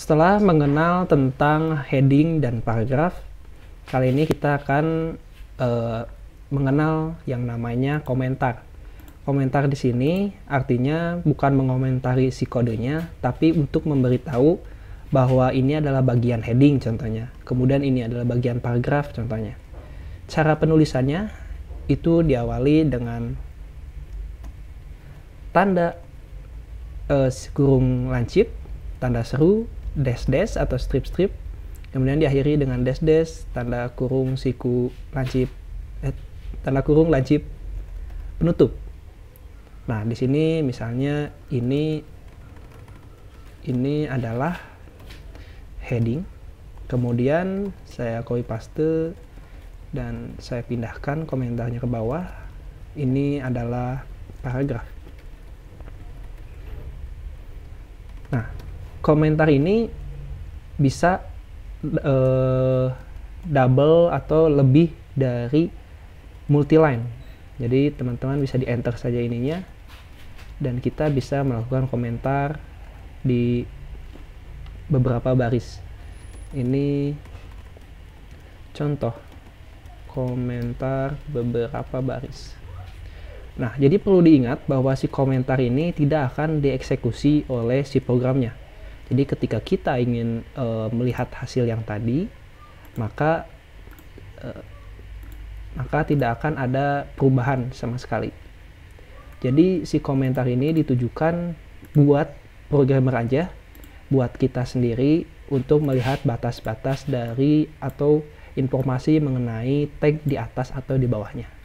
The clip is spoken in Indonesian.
Setelah mengenal tentang heading dan paragraf, kali ini kita akan uh, mengenal yang namanya komentar. Komentar di sini artinya bukan mengomentari si kodenya, tapi untuk memberitahu bahwa ini adalah bagian heading contohnya. Kemudian ini adalah bagian paragraf contohnya. Cara penulisannya itu diawali dengan tanda uh, kurung lancip, tanda seru, dash-dash atau strip-strip, kemudian diakhiri dengan dash-dash, tanda kurung, siku, lancip, eh, tanda kurung, lancip, penutup. Nah, di sini misalnya ini ini adalah heading. Kemudian saya copy paste dan saya pindahkan komentarnya ke bawah. Ini adalah paragraf. Nah, komentar ini bisa uh, double atau lebih dari multiline. Jadi teman-teman bisa di enter saja ininya dan kita bisa melakukan komentar di beberapa baris. Ini contoh komentar beberapa baris. Nah, jadi perlu diingat bahwa si komentar ini tidak akan dieksekusi oleh si programnya. Jadi ketika kita ingin uh, melihat hasil yang tadi, maka uh, maka tidak akan ada perubahan sama sekali. Jadi si komentar ini ditujukan buat programmer aja, buat kita sendiri untuk melihat batas-batas dari atau informasi mengenai tag di atas atau di bawahnya.